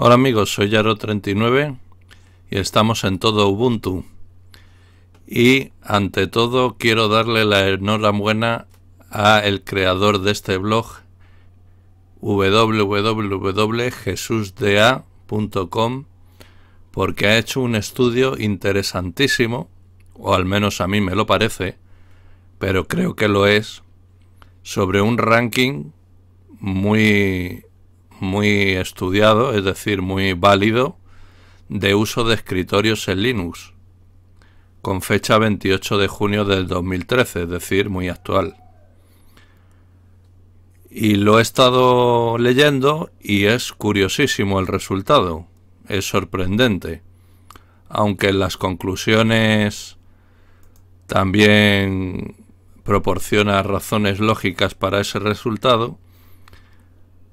Hola amigos, soy Yaro39 y estamos en todo Ubuntu. Y ante todo quiero darle la enhorabuena a el creador de este blog www.jesusda.com porque ha hecho un estudio interesantísimo, o al menos a mí me lo parece, pero creo que lo es, sobre un ranking muy muy estudiado, es decir, muy válido, de uso de escritorios en Linux, con fecha 28 de junio del 2013, es decir, muy actual. Y lo he estado leyendo y es curiosísimo el resultado, es sorprendente, aunque las conclusiones también proporciona razones lógicas para ese resultado,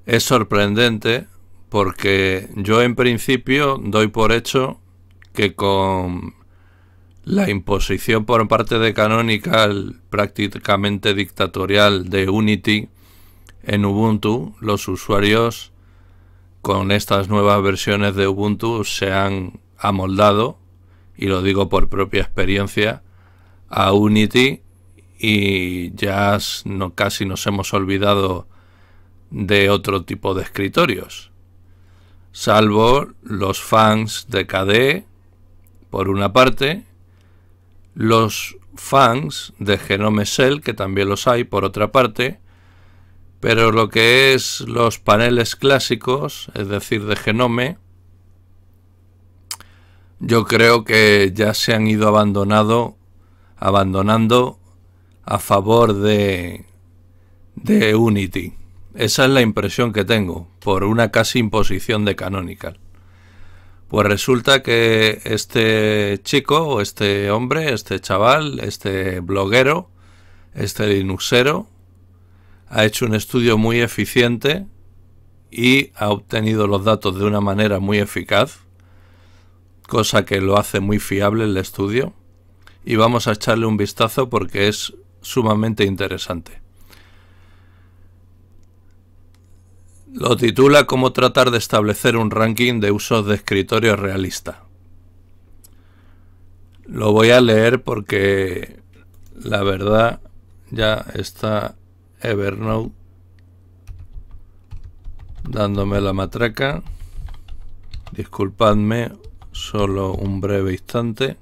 es sorprendente porque yo en principio doy por hecho que con la imposición por parte de Canonical prácticamente dictatorial de Unity en Ubuntu, los usuarios con estas nuevas versiones de Ubuntu se han amoldado, y lo digo por propia experiencia, a Unity y ya no, casi nos hemos olvidado de otro tipo de escritorios, salvo los fans de KDE, por una parte, los fans de Genome Cell, que también los hay, por otra parte, pero lo que es los paneles clásicos, es decir, de Genome, yo creo que ya se han ido abandonado, abandonando a favor de, de Unity. Esa es la impresión que tengo, por una casi imposición de Canonical. Pues resulta que este chico, o este hombre, este chaval, este bloguero, este Linuxero, ha hecho un estudio muy eficiente y ha obtenido los datos de una manera muy eficaz, cosa que lo hace muy fiable el estudio. Y vamos a echarle un vistazo porque es sumamente interesante. Lo titula Cómo tratar de establecer un ranking de usos de escritorio realista. Lo voy a leer porque la verdad ya está Evernote dándome la matraca. Disculpadme solo un breve instante.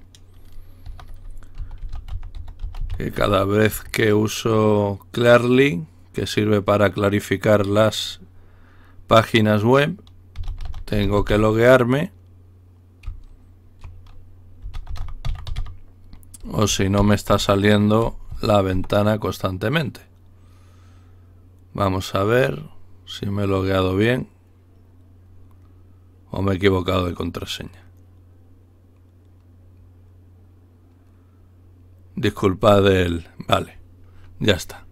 Que cada vez que uso Clearly, que sirve para clarificar las páginas web, tengo que loguearme. O si no me está saliendo la ventana constantemente. Vamos a ver si me he logueado bien o me he equivocado de contraseña. Disculpad el... Vale, ya está.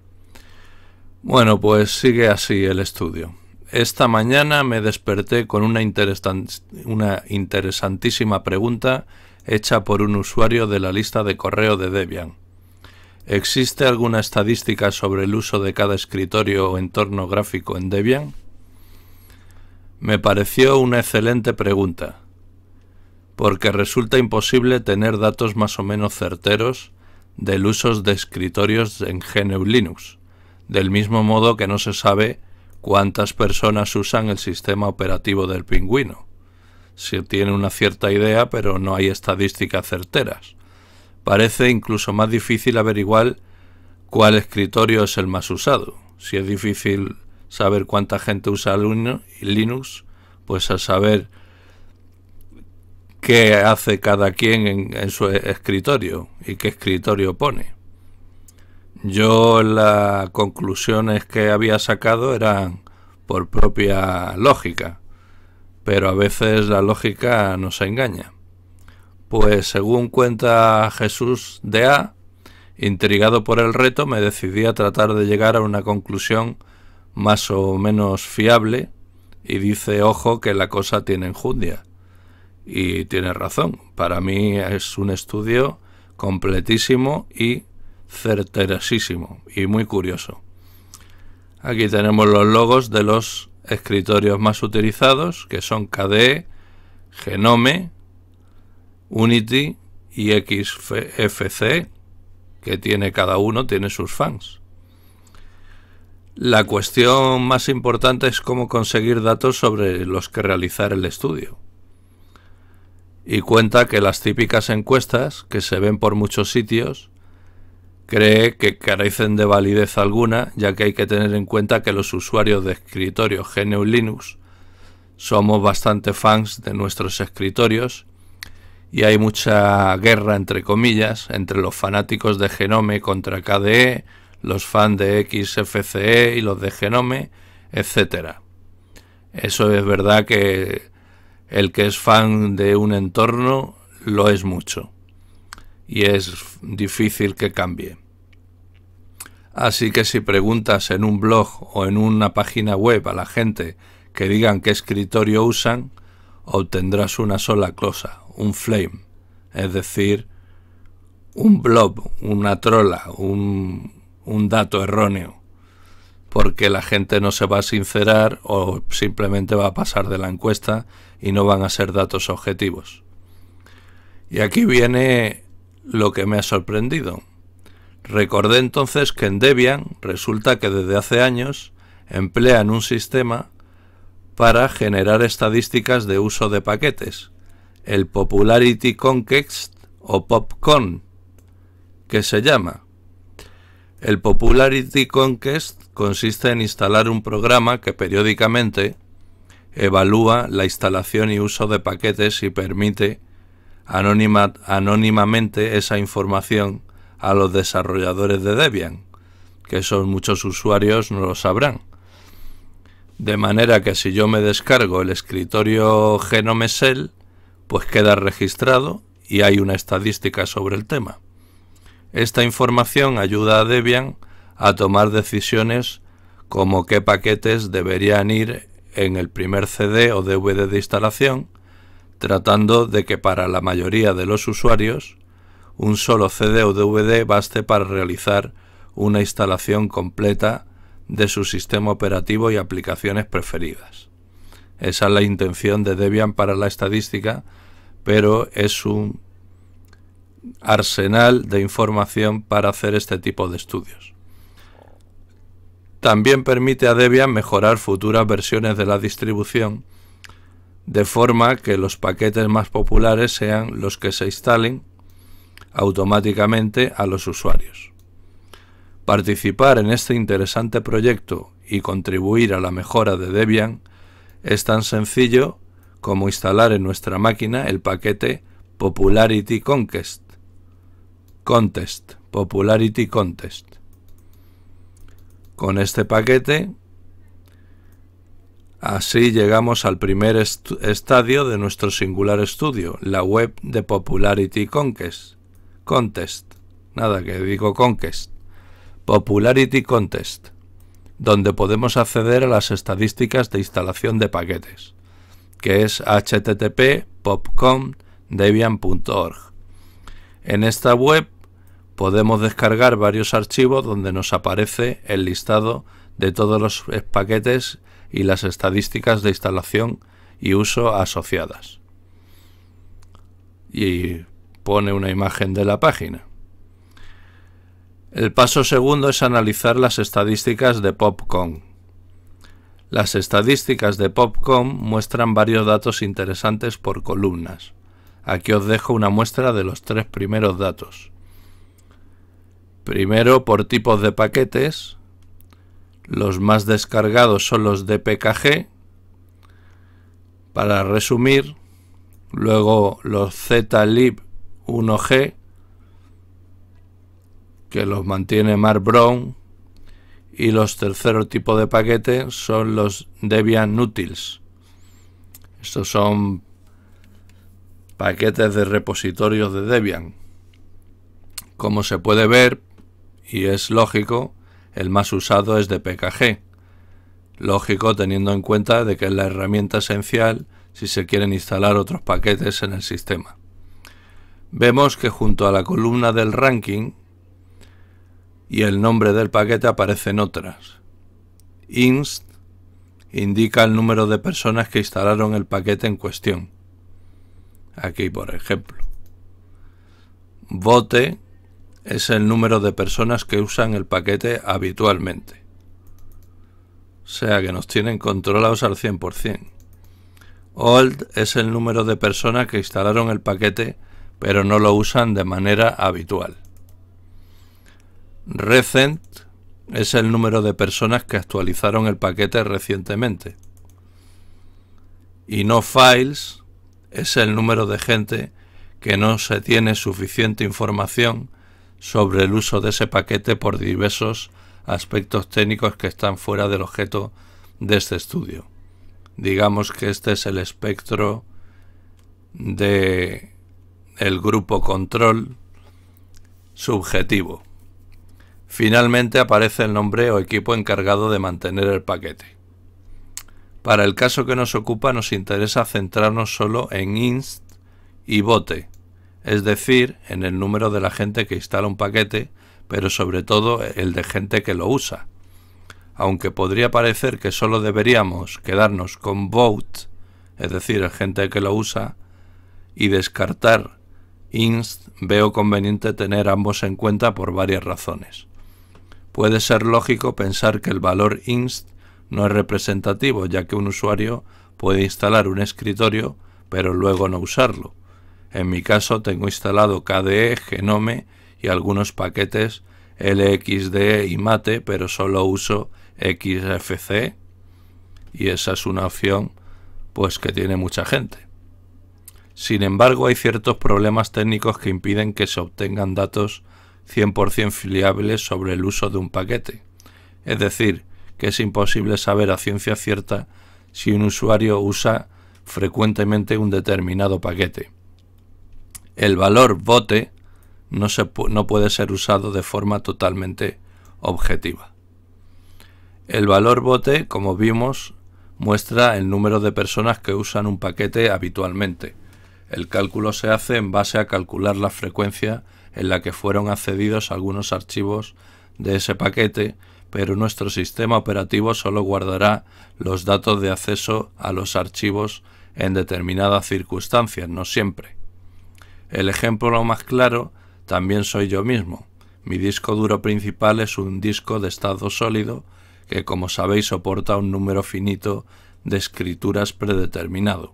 Bueno, pues sigue así el estudio. Esta mañana me desperté con una, interesantísima pregunta hecha por un usuario de la lista de correo de Debian. ¿Existe alguna estadística sobre el uso de cada escritorio o entorno gráfico en Debian? Me pareció una excelente pregunta, porque resulta imposible tener datos más o menos certeros del uso de escritorios en GNU Linux, del mismo modo que no se sabe cuántas personas usan el sistema operativo del pingüino. Se tiene una cierta idea, pero no hay estadísticas certeras. Parece incluso más difícil averiguar cuál escritorio es el más usado. Si es difícil saber cuánta gente usa Linux, pues a saber qué hace cada quien en, en su escritorio y qué escritorio pone. Yo las conclusiones que había sacado eran por propia lógica, pero a veces la lógica nos engaña. Pues según cuenta Jesús de A, intrigado por el reto, me decidí a tratar de llegar a una conclusión más o menos fiable y dice, ojo, que la cosa tiene enjundia. Y tiene razón, para mí es un estudio completísimo y certerosísimo y muy curioso. Aquí tenemos los logos de los escritorios más utilizados, que son KDE, Genome, Unity y XFC, que tiene cada uno, tiene sus fans. La cuestión más importante es cómo conseguir datos sobre los que realizar el estudio. Y cuenta que las típicas encuestas que se ven por muchos sitios Cree que carecen de validez alguna, ya que hay que tener en cuenta que los usuarios de escritorio GNU Linux somos bastante fans de nuestros escritorios y hay mucha guerra, entre comillas, entre los fanáticos de Genome contra KDE, los fans de XFCE y los de Genome, etc. Eso es verdad que el que es fan de un entorno lo es mucho y es difícil que cambie. Así que si preguntas en un blog o en una página web a la gente que digan qué escritorio usan, obtendrás una sola cosa, un flame, es decir, un blob, una trola, un, un dato erróneo, porque la gente no se va a sincerar o simplemente va a pasar de la encuesta y no van a ser datos objetivos. Y aquí viene lo que me ha sorprendido. Recordé entonces que en Debian resulta que desde hace años emplean un sistema para generar estadísticas de uso de paquetes, el Popularity Conquest o PopCon, que se llama. El Popularity Conquest consiste en instalar un programa que periódicamente evalúa la instalación y uso de paquetes y permite anónimamente esa información a los desarrolladores de Debian, que son muchos usuarios no lo sabrán. De manera que si yo me descargo el escritorio Genome pues queda registrado y hay una estadística sobre el tema. Esta información ayuda a Debian a tomar decisiones como qué paquetes deberían ir en el primer CD o DVD de instalación tratando de que para la mayoría de los usuarios un solo CD o DVD baste para realizar una instalación completa de su sistema operativo y aplicaciones preferidas. Esa es la intención de Debian para la estadística, pero es un arsenal de información para hacer este tipo de estudios. También permite a Debian mejorar futuras versiones de la distribución de forma que los paquetes más populares sean los que se instalen automáticamente a los usuarios. Participar en este interesante proyecto y contribuir a la mejora de Debian es tan sencillo como instalar en nuestra máquina el paquete Popularity contest. Contest, Popularity Contest. Con este paquete Así llegamos al primer estadio de nuestro singular estudio, la web de Popularity Contest. Nada que digo Conquest. Popularity Contest, donde podemos acceder a las estadísticas de instalación de paquetes, que es http popcom.debian.org. En esta web podemos descargar varios archivos donde nos aparece el listado de todos los paquetes y las estadísticas de instalación y uso asociadas. Y pone una imagen de la página. El paso segundo es analizar las estadísticas de PopCon. Las estadísticas de PopCon muestran varios datos interesantes por columnas. Aquí os dejo una muestra de los tres primeros datos. Primero por tipos de paquetes, los más descargados son los de PKG. Para resumir, luego los ZLib 1G, que los mantiene Mark Brown. Y los terceros tipo de paquetes son los Debian Utils. Estos son paquetes de repositorios de Debian. Como se puede ver, y es lógico, el más usado es de PKG, Lógico teniendo en cuenta de que es la herramienta esencial si se quieren instalar otros paquetes en el sistema. Vemos que junto a la columna del ranking y el nombre del paquete aparecen otras. Inst indica el número de personas que instalaron el paquete en cuestión. Aquí, por ejemplo. Vote es el número de personas que usan el paquete habitualmente. O sea que nos tienen controlados al 100%. Old es el número de personas que instalaron el paquete pero no lo usan de manera habitual. Recent es el número de personas que actualizaron el paquete recientemente. Y no files es el número de gente que no se tiene suficiente información sobre el uso de ese paquete por diversos aspectos técnicos que están fuera del objeto de este estudio. Digamos que este es el espectro de el grupo control subjetivo. Finalmente aparece el nombre o equipo encargado de mantener el paquete. Para el caso que nos ocupa nos interesa centrarnos solo en inst y bote, es decir, en el número de la gente que instala un paquete, pero sobre todo el de gente que lo usa. Aunque podría parecer que solo deberíamos quedarnos con vote, es decir, gente que lo usa, y descartar inst, veo conveniente tener ambos en cuenta por varias razones. Puede ser lógico pensar que el valor inst no es representativo, ya que un usuario puede instalar un escritorio pero luego no usarlo. En mi caso tengo instalado KDE, Genome y algunos paquetes LXDE y Mate, pero solo uso XFCE y esa es una opción pues que tiene mucha gente. Sin embargo, hay ciertos problemas técnicos que impiden que se obtengan datos 100% fiables sobre el uso de un paquete. Es decir, que es imposible saber a ciencia cierta si un usuario usa frecuentemente un determinado paquete el valor bote no, no puede ser usado de forma totalmente objetiva. El valor bote, como vimos, muestra el número de personas que usan un paquete habitualmente. El cálculo se hace en base a calcular la frecuencia en la que fueron accedidos algunos archivos de ese paquete, pero nuestro sistema operativo solo guardará los datos de acceso a los archivos en determinadas circunstancias, no siempre. El ejemplo más claro también soy yo mismo. Mi disco duro principal es un disco de estado sólido que, como sabéis, soporta un número finito de escrituras predeterminado.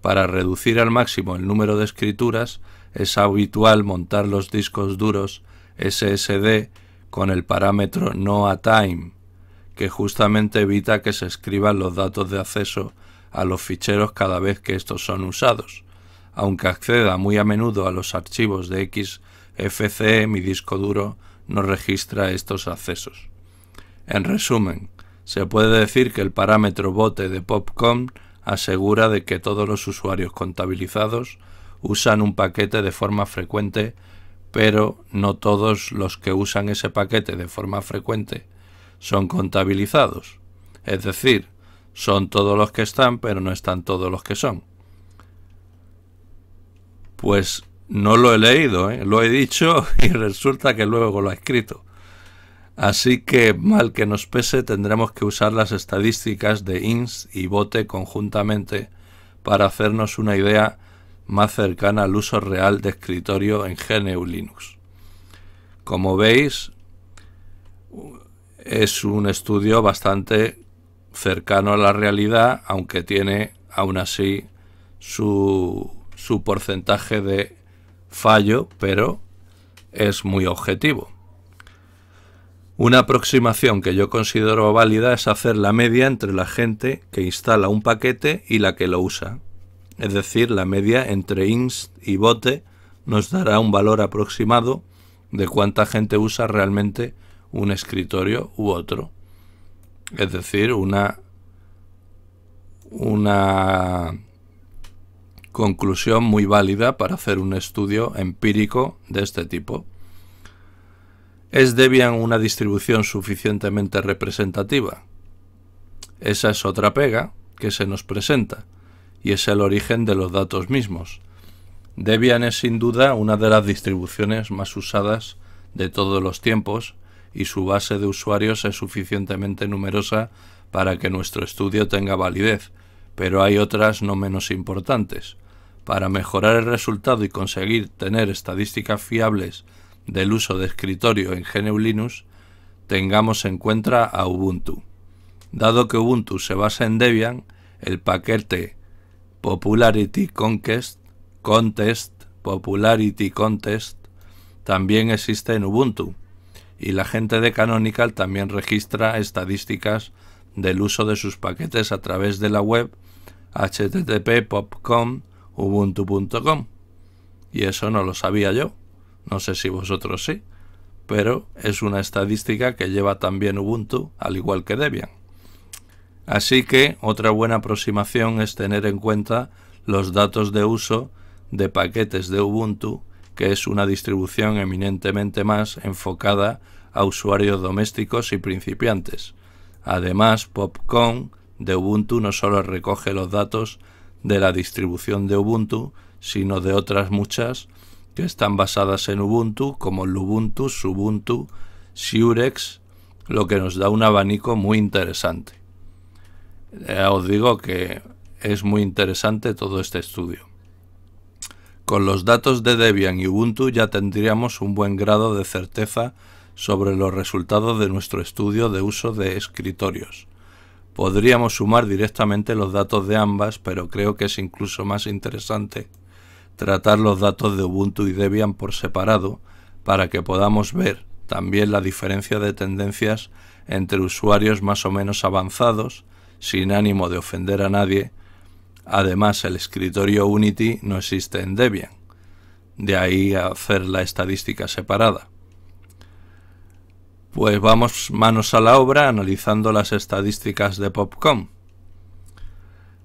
Para reducir al máximo el número de escrituras, es habitual montar los discos duros SSD con el parámetro no a time, que justamente evita que se escriban los datos de acceso a los ficheros cada vez que estos son usados aunque acceda muy a menudo a los archivos de XFCE, mi disco duro no registra estos accesos. En resumen, se puede decir que el parámetro bote de PopCom asegura de que todos los usuarios contabilizados usan un paquete de forma frecuente, pero no todos los que usan ese paquete de forma frecuente son contabilizados. Es decir, son todos los que están, pero no están todos los que son. Pues no lo he leído, ¿eh? lo he dicho y resulta que luego lo ha escrito. Así que, mal que nos pese, tendremos que usar las estadísticas de INS y BOTE conjuntamente para hacernos una idea más cercana al uso real de escritorio en GNU Linux. Como veis, es un estudio bastante cercano a la realidad, aunque tiene aún así su su porcentaje de fallo, pero es muy objetivo. Una aproximación que yo considero válida es hacer la media entre la gente que instala un paquete y la que lo usa. Es decir, la media entre inst y bote nos dará un valor aproximado de cuánta gente usa realmente un escritorio u otro. Es decir, una, una conclusión muy válida para hacer un estudio empírico de este tipo. ¿Es Debian una distribución suficientemente representativa? Esa es otra pega que se nos presenta, y es el origen de los datos mismos. Debian es sin duda una de las distribuciones más usadas de todos los tiempos, y su base de usuarios es suficientemente numerosa para que nuestro estudio tenga validez, pero hay otras no menos importantes, para mejorar el resultado y conseguir tener estadísticas fiables del uso de escritorio en GNU Linux, tengamos en cuenta a Ubuntu. Dado que Ubuntu se basa en Debian, el paquete Popularity Contest, Popularity Contest, también existe en Ubuntu, y la gente de Canonical también registra estadísticas del uso de sus paquetes a través de la web http ubuntu.com. Y eso no lo sabía yo, no sé si vosotros sí, pero es una estadística que lleva también Ubuntu, al igual que Debian. Así que otra buena aproximación es tener en cuenta los datos de uso de paquetes de Ubuntu, que es una distribución eminentemente más enfocada a usuarios domésticos y principiantes. Además, popcon de Ubuntu no solo recoge los datos de la distribución de Ubuntu, sino de otras muchas que están basadas en Ubuntu, como Lubuntu, Subuntu, Siurex, lo que nos da un abanico muy interesante. Ya eh, os digo que es muy interesante todo este estudio. Con los datos de Debian y Ubuntu ya tendríamos un buen grado de certeza sobre los resultados de nuestro estudio de uso de escritorios Podríamos sumar directamente los datos de ambas, pero creo que es incluso más interesante tratar los datos de Ubuntu y Debian por separado para que podamos ver también la diferencia de tendencias entre usuarios más o menos avanzados, sin ánimo de ofender a nadie. Además, el escritorio Unity no existe en Debian, de ahí hacer la estadística separada. Pues vamos manos a la obra analizando las estadísticas de Popcom.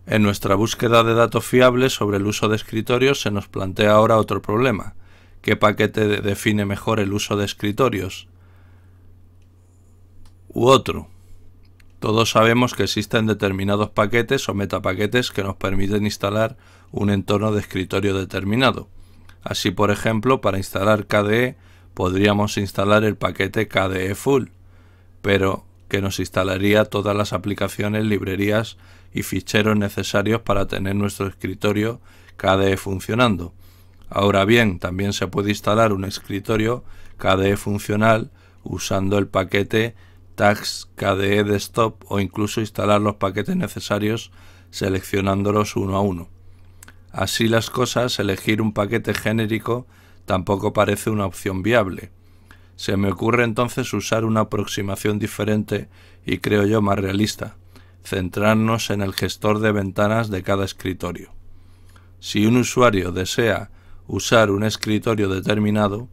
En nuestra búsqueda de datos fiables sobre el uso de escritorios se nos plantea ahora otro problema. ¿Qué paquete define mejor el uso de escritorios? U otro. Todos sabemos que existen determinados paquetes o metapaquetes que nos permiten instalar un entorno de escritorio determinado. Así, por ejemplo, para instalar KDE podríamos instalar el paquete KDE Full, pero que nos instalaría todas las aplicaciones, librerías y ficheros necesarios para tener nuestro escritorio KDE funcionando. Ahora bien, también se puede instalar un escritorio KDE funcional usando el paquete tags KDE Desktop o incluso instalar los paquetes necesarios seleccionándolos uno a uno. Así las cosas, elegir un paquete genérico tampoco parece una opción viable. Se me ocurre entonces usar una aproximación diferente y creo yo más realista, centrarnos en el gestor de ventanas de cada escritorio. Si un usuario desea usar un escritorio determinado,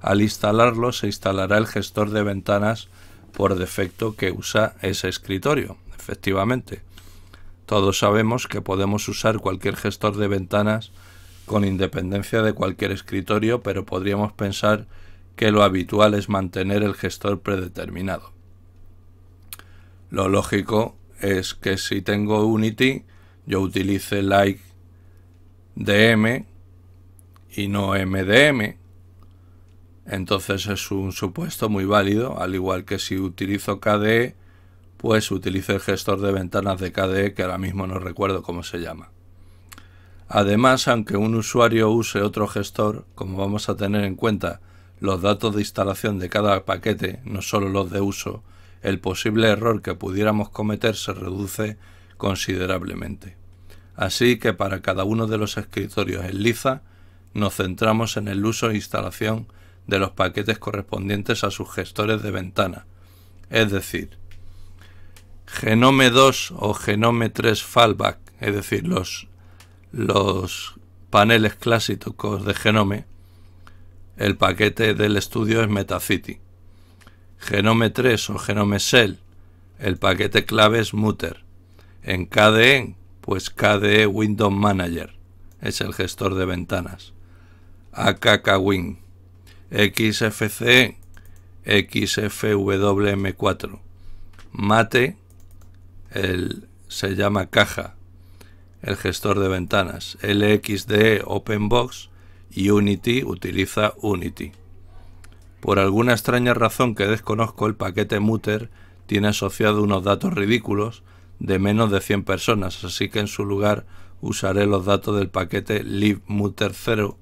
al instalarlo se instalará el gestor de ventanas por defecto que usa ese escritorio, efectivamente. Todos sabemos que podemos usar cualquier gestor de ventanas con independencia de cualquier escritorio, pero podríamos pensar que lo habitual es mantener el gestor predeterminado. Lo lógico es que si tengo Unity, yo utilice like dm y no mdm. Entonces es un supuesto muy válido, al igual que si utilizo KDE, pues utilice el gestor de ventanas de KDE, que ahora mismo no recuerdo cómo se llama. Además, aunque un usuario use otro gestor, como vamos a tener en cuenta los datos de instalación de cada paquete, no solo los de uso, el posible error que pudiéramos cometer se reduce considerablemente. Así que para cada uno de los escritorios en Liza nos centramos en el uso e instalación de los paquetes correspondientes a sus gestores de ventana, es decir, Genome 2 o Genome 3 Fallback, es decir, los los paneles clásicos de Genome, el paquete del estudio es MetaCity. Genome 3 o Genome Cell, el paquete clave es Mutter. En KDE, pues KDE Window Manager, es el gestor de ventanas. Win XFCE, XFWM4. Mate, el, se llama caja el gestor de ventanas. LXDE OpenBox y Unity utiliza Unity. Por alguna extraña razón que desconozco, el paquete Mutter tiene asociado unos datos ridículos de menos de 100 personas, así que en su lugar usaré los datos del paquete libmutter 0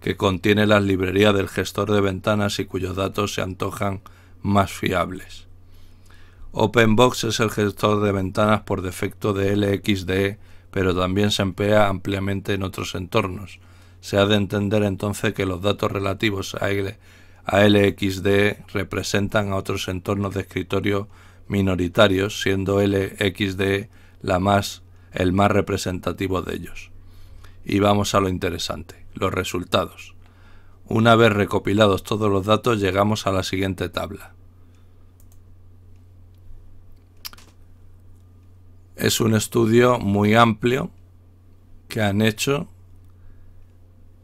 que contiene las librerías del gestor de ventanas y cuyos datos se antojan más fiables. OpenBox es el gestor de ventanas por defecto de LXDE pero también se emplea ampliamente en otros entornos. Se ha de entender entonces que los datos relativos a, LXD representan a otros entornos de escritorio minoritarios, siendo LXD la más, el más representativo de ellos. Y vamos a lo interesante, los resultados. Una vez recopilados todos los datos llegamos a la siguiente tabla. es un estudio muy amplio que han hecho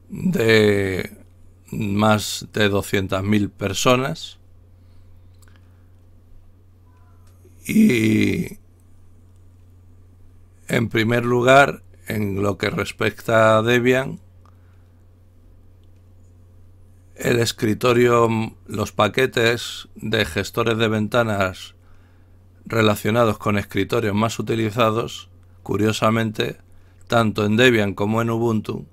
de más de 200.000 personas y en primer lugar en lo que respecta a Debian el escritorio los paquetes de gestores de ventanas relacionados con escritorios más utilizados, curiosamente, tanto en Debian como en Ubuntu,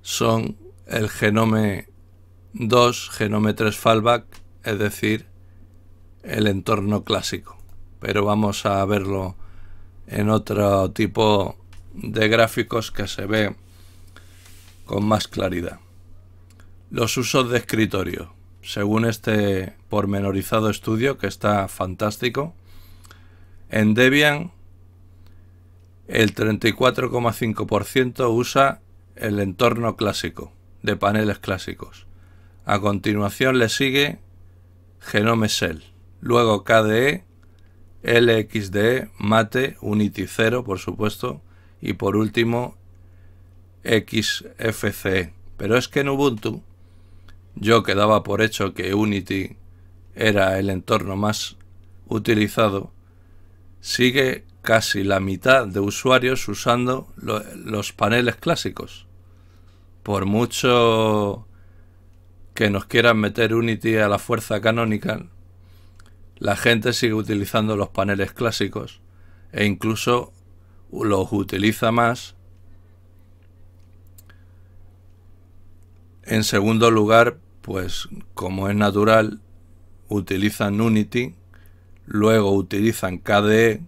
son el genome 2, genome 3 fallback, es decir, el entorno clásico. Pero vamos a verlo en otro tipo de gráficos que se ve con más claridad. Los usos de escritorio según este pormenorizado estudio, que está fantástico, en Debian el 34,5% usa el entorno clásico, de paneles clásicos. A continuación le sigue Genome Shell, luego KDE, LXDE, Mate, Unity 0, por supuesto, y por último XFCE. Pero es que en Ubuntu yo quedaba por hecho que Unity era el entorno más utilizado. Sigue casi la mitad de usuarios usando los paneles clásicos. Por mucho que nos quieran meter Unity a la fuerza canónica, la gente sigue utilizando los paneles clásicos e incluso los utiliza más. En segundo lugar, pues como es natural, utilizan Unity, luego utilizan KDE,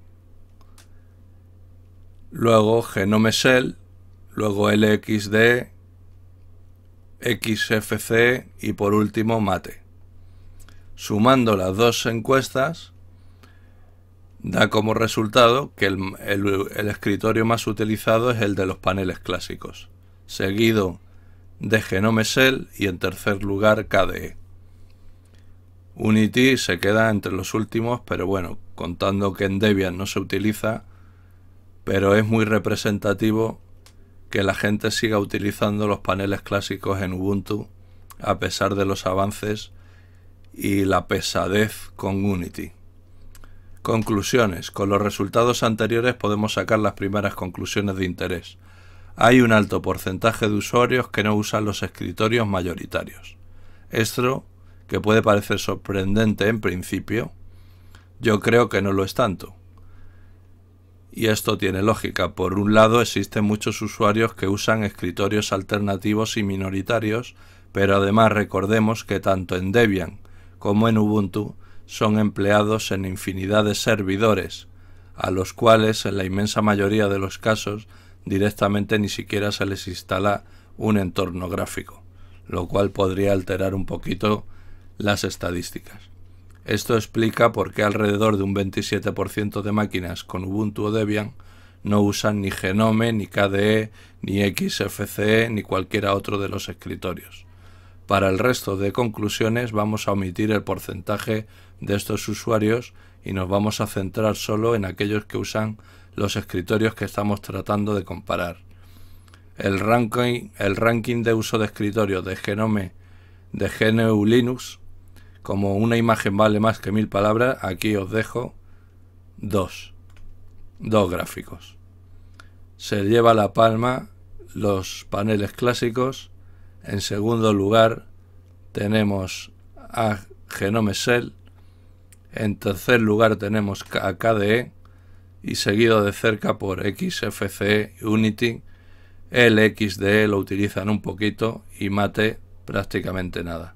luego Genome Shell, luego LXDE, XFCE y por último Mate. Sumando las dos encuestas, da como resultado que el escritorio más utilizado es el de los paneles clásicos, seguido de Genome y en tercer lugar KDE. Unity se queda entre los últimos, pero bueno, contando que en Debian no se utiliza, pero es muy representativo que la gente siga utilizando los paneles clásicos en Ubuntu a pesar de los avances y la pesadez con Unity. Conclusiones. Con los resultados anteriores podemos sacar las primeras conclusiones de interés hay un alto porcentaje de usuarios que no usan los escritorios mayoritarios. Esto, que puede parecer sorprendente en principio, yo creo que no lo es tanto. Y esto tiene lógica. Por un lado, existen muchos usuarios que usan escritorios alternativos y minoritarios, pero además recordemos que tanto en Debian como en Ubuntu son empleados en infinidad de servidores, a los cuales en la inmensa mayoría de los casos directamente ni siquiera se les instala un entorno gráfico, lo cual podría alterar un poquito las estadísticas. Esto explica por qué alrededor de un 27% de máquinas con Ubuntu o Debian no usan ni Genome, ni KDE, ni XFCE, ni cualquiera otro de los escritorios. Para el resto de conclusiones vamos a omitir el porcentaje de estos usuarios y nos vamos a centrar solo en aquellos que usan los escritorios que estamos tratando de comparar. El ranking, el ranking de uso de escritorios de Genome de GNU Linux, como una imagen vale más que mil palabras, aquí os dejo dos, dos gráficos. Se lleva la palma los paneles clásicos. En segundo lugar tenemos a Genome Shell. En tercer lugar tenemos a KDE y seguido de cerca por XFC, Unity. El e lo utilizan un poquito y Mate prácticamente nada.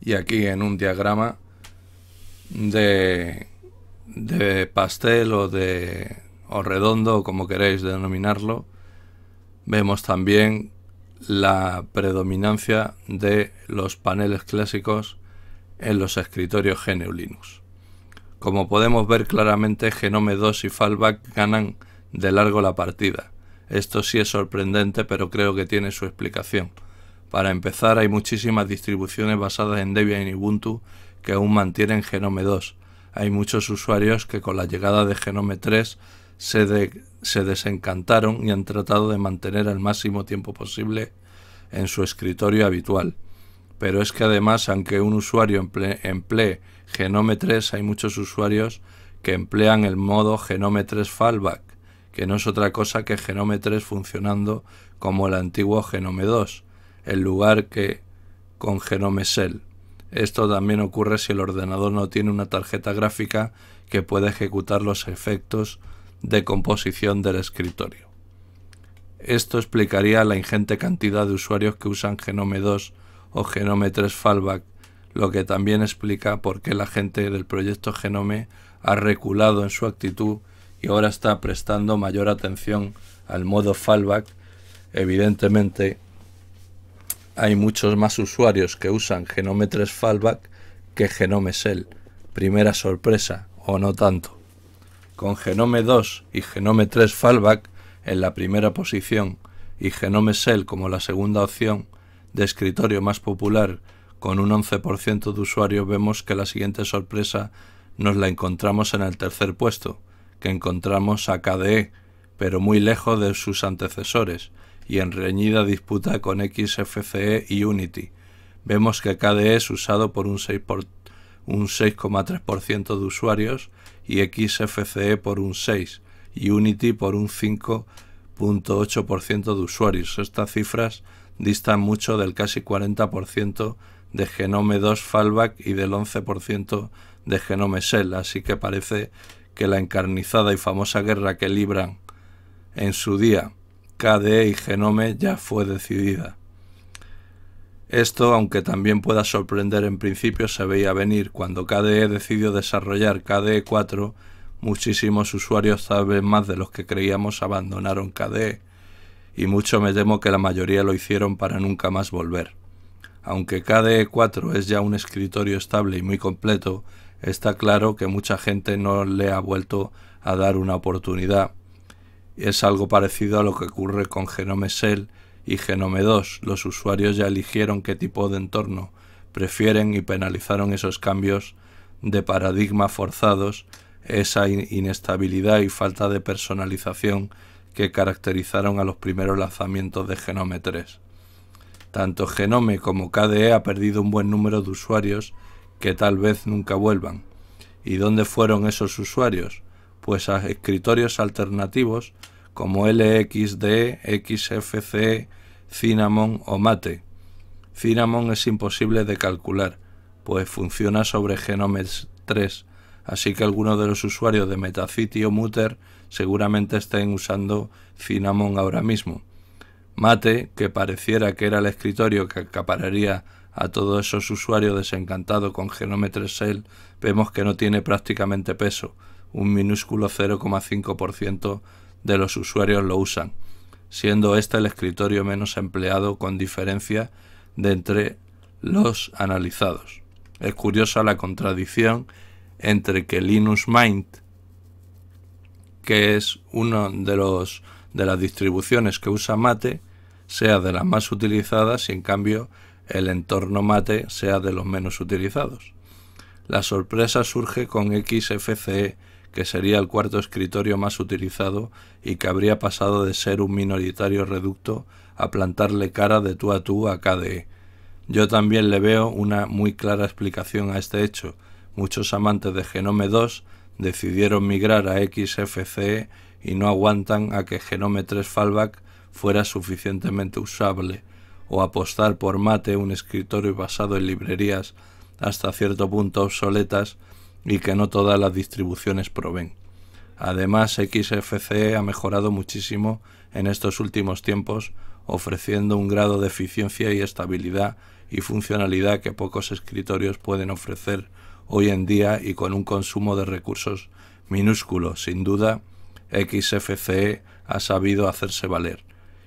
Y aquí en un diagrama de, pastel o de redondo, como queréis denominarlo, vemos también la predominancia de los paneles clásicos en los escritorios GNU Linux. Como podemos ver claramente, Genome 2 y Fallback ganan de largo la partida. Esto sí es sorprendente, pero creo que tiene su explicación. Para empezar, hay muchísimas distribuciones basadas en Debian y Ubuntu que aún mantienen Genome 2. Hay muchos usuarios que con la llegada de Genome 3 se, se desencantaron y han tratado de mantener al máximo tiempo posible en su escritorio habitual pero es que además, aunque un usuario emplee, Genome 3, hay muchos usuarios que emplean el modo Genome 3 Fallback, que no es otra cosa que Genome 3 funcionando como el antiguo Genome 2, en lugar que con Genome Cell. Esto también ocurre si el ordenador no tiene una tarjeta gráfica que pueda ejecutar los efectos de composición del escritorio. Esto explicaría la ingente cantidad de usuarios que usan Genome 2 o Genome 3 Fallback, lo que también explica por qué la gente del proyecto Genome ha reculado en su actitud y ahora está prestando mayor atención al modo fallback. Evidentemente, hay muchos más usuarios que usan Genome 3 Fallback que Genome Cell. Primera sorpresa, o no tanto. Con Genome 2 y Genome 3 Fallback en la primera posición y Genome Cell como la segunda opción de escritorio más popular con un 11% de usuarios, vemos que la siguiente sorpresa nos la encontramos en el tercer puesto, que encontramos a KDE, pero muy lejos de sus antecesores, y en reñida disputa con XFCE y Unity. Vemos que KDE es usado por un 6,3% de usuarios y XFCE por un 6% y Unity por un 5,8% de usuarios. Estas cifras distan mucho del casi 40% de Genome 2 Fallback y del 11% de Genome Shell, así que parece que la encarnizada y famosa guerra que libran en su día KDE y Genome ya fue decidida. Esto, aunque también pueda sorprender en principio, se veía venir. Cuando KDE decidió desarrollar KDE 4, muchísimos usuarios, tal vez más de los que creíamos, abandonaron KDE y mucho me temo que la mayoría lo hicieron para nunca más volver. Aunque KDE4 es ya un escritorio estable y muy completo, está claro que mucha gente no le ha vuelto a dar una oportunidad. Es algo parecido a lo que ocurre con Genome Shell y Genome 2. Los usuarios ya eligieron qué tipo de entorno prefieren y penalizaron esos cambios de paradigma forzados, esa inestabilidad y falta de personalización que caracterizaron a los primeros lanzamientos de Genome 3. Tanto Genome como KDE ha perdido un buen número de usuarios que tal vez nunca vuelvan. ¿Y dónde fueron esos usuarios? Pues a escritorios alternativos como LXDE, XFCE, Cinnamon o Mate. Cinnamon es imposible de calcular, pues funciona sobre Genome 3, así que algunos de los usuarios de Metacity o Mutter seguramente estén usando Cinnamon ahora mismo. Mate, que pareciera que era el escritorio que acapararía a todos esos usuarios desencantados con Genome 3 Cell, vemos que no tiene prácticamente peso, un minúsculo 0,5% de los usuarios lo usan, siendo este el escritorio menos empleado con diferencia de entre los analizados. Es curiosa la contradicción entre que Linux Mint que es una de, los, de las distribuciones que usa Mate, sea de las más utilizadas y en cambio el entorno Mate sea de los menos utilizados. La sorpresa surge con XFCE, que sería el cuarto escritorio más utilizado y que habría pasado de ser un minoritario reducto a plantarle cara de tú a tú a KDE. Yo también le veo una muy clara explicación a este hecho. Muchos amantes de Genome 2 decidieron migrar a XFCE y no aguantan a que Genome 3 Fallback fuera suficientemente usable, o apostar por Mate, un escritorio basado en librerías hasta cierto punto obsoletas y que no todas las distribuciones proveen. Además, XFCE ha mejorado muchísimo en estos últimos tiempos, ofreciendo un grado de eficiencia y estabilidad y funcionalidad que pocos escritorios pueden ofrecer hoy en día y con un consumo de recursos minúsculo. Sin duda, XFCE ha sabido hacerse valer.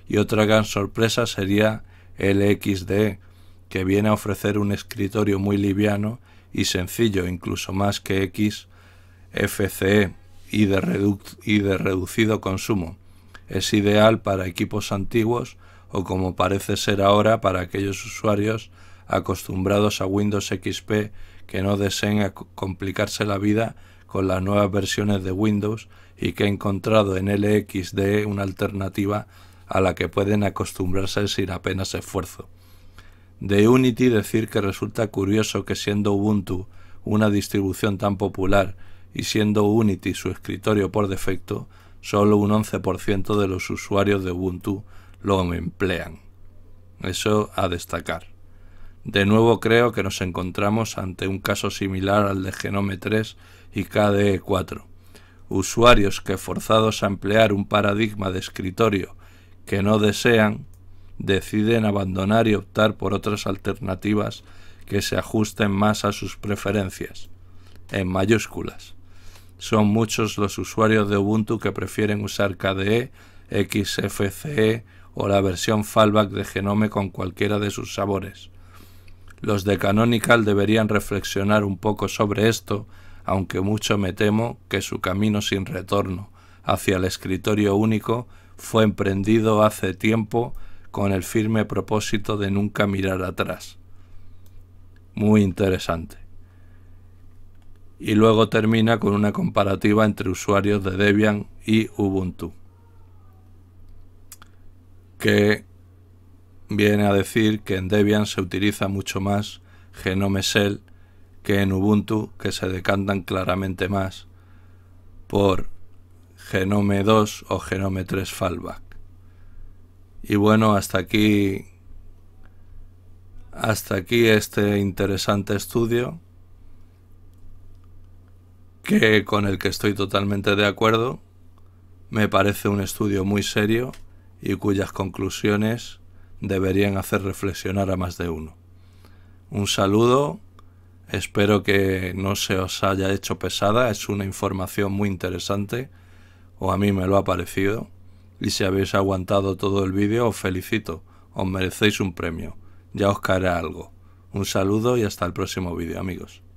Y otra gran sorpresa sería LXDE, que viene a ofrecer un escritorio muy liviano y sencillo, incluso más que XFCE y de, y de reducido consumo. Es ideal para equipos antiguos o como parece ser ahora para aquellos usuarios acostumbrados a Windows XP que no deseen complicarse la vida con las nuevas versiones de Windows y que he encontrado en LXDE una alternativa a la que pueden acostumbrarse sin apenas esfuerzo. De Unity decir que resulta curioso que siendo Ubuntu una distribución tan popular y siendo Unity su escritorio por defecto, solo un 11% de los usuarios de Ubuntu lo emplean. Eso a destacar. De nuevo creo que nos encontramos ante un caso similar al de Genome 3 y KDE 4. Usuarios que forzados a emplear un paradigma de escritorio que no desean, deciden abandonar y optar por otras alternativas que se ajusten más a sus preferencias, en mayúsculas. Son muchos los usuarios de Ubuntu que prefieren usar KDE, XFCE o la versión fallback de Genome con cualquiera de sus sabores los de Canonical deberían reflexionar un poco sobre esto, aunque mucho me temo que su camino sin retorno hacia el escritorio único fue emprendido hace tiempo con el firme propósito de nunca mirar atrás. Muy interesante. Y luego termina con una comparativa entre usuarios de Debian y Ubuntu. Que viene a decir que en Debian se utiliza mucho más Genome Shell que en Ubuntu, que se decantan claramente más por Genome 2 o Genome 3 Fallback. Y bueno, hasta aquí hasta aquí este interesante estudio que con el que estoy totalmente de acuerdo. Me parece un estudio muy serio y cuyas conclusiones deberían hacer reflexionar a más de uno. Un saludo, espero que no se os haya hecho pesada, es una información muy interesante, o a mí me lo ha parecido, y si habéis aguantado todo el vídeo os felicito, os merecéis un premio, ya os caerá algo. Un saludo y hasta el próximo vídeo amigos.